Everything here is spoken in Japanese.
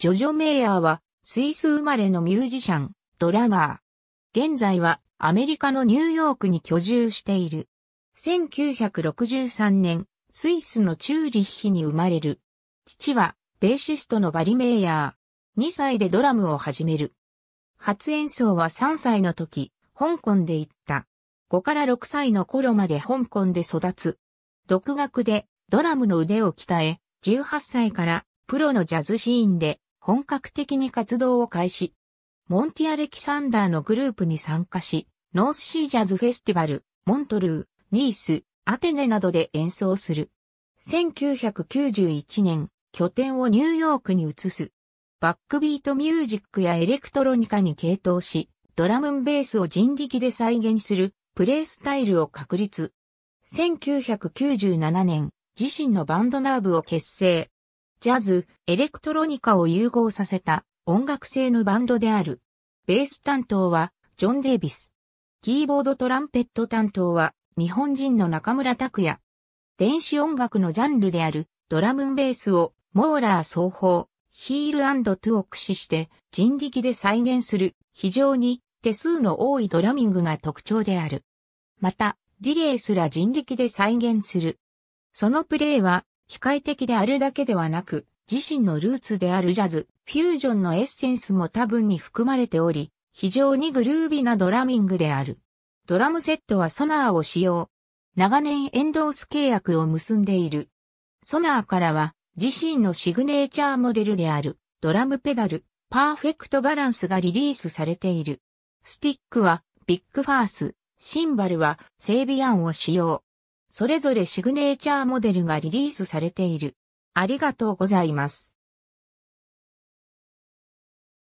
ジョジョ・メイヤーは、スイス生まれのミュージシャン、ドラマー。現在は、アメリカのニューヨークに居住している。1963年、スイスのチューリッヒに生まれる。父は、ベーシストのバリ・メイヤー。2歳でドラムを始める。初演奏は3歳の時、香港で行った。5から6歳の頃まで香港で育つ。独学でドラムの腕を鍛え、18歳からプロのジャズシーンで本格的に活動を開始。モンティア・レキサンダーのグループに参加し、ノースシージャズフェスティバル、モントルー、ニース、アテネなどで演奏する。1991年、拠点をニューヨークに移す。バックビートミュージックやエレクトロニカに傾倒し、ドラムンベースを人力で再現するプレイスタイルを確立。1997年、自身のバンドナーブを結成。ジャズ、エレクトロニカを融合させた音楽性のバンドである。ベース担当はジョン・デイビス。キーボードトランペット担当は日本人の中村拓也。電子音楽のジャンルであるドラムベースをモーラー奏法、ヒールトゥを駆使して人力で再現する非常に手数の多いドラミングが特徴である。また、ディレイすら人力で再現する。そのプレイは機械的であるだけではなく、自身のルーツであるジャズ、フュージョンのエッセンスも多分に含まれており、非常にグルービーなドラミングである。ドラムセットはソナーを使用。長年エンドース契約を結んでいる。ソナーからは自身のシグネーチャーモデルであるドラムペダル、パーフェクトバランスがリリースされている。スティックはビッグファース、シンバルはセービアンを使用。それぞれシグネーチャーモデルがリリースされている。ありがとうございます。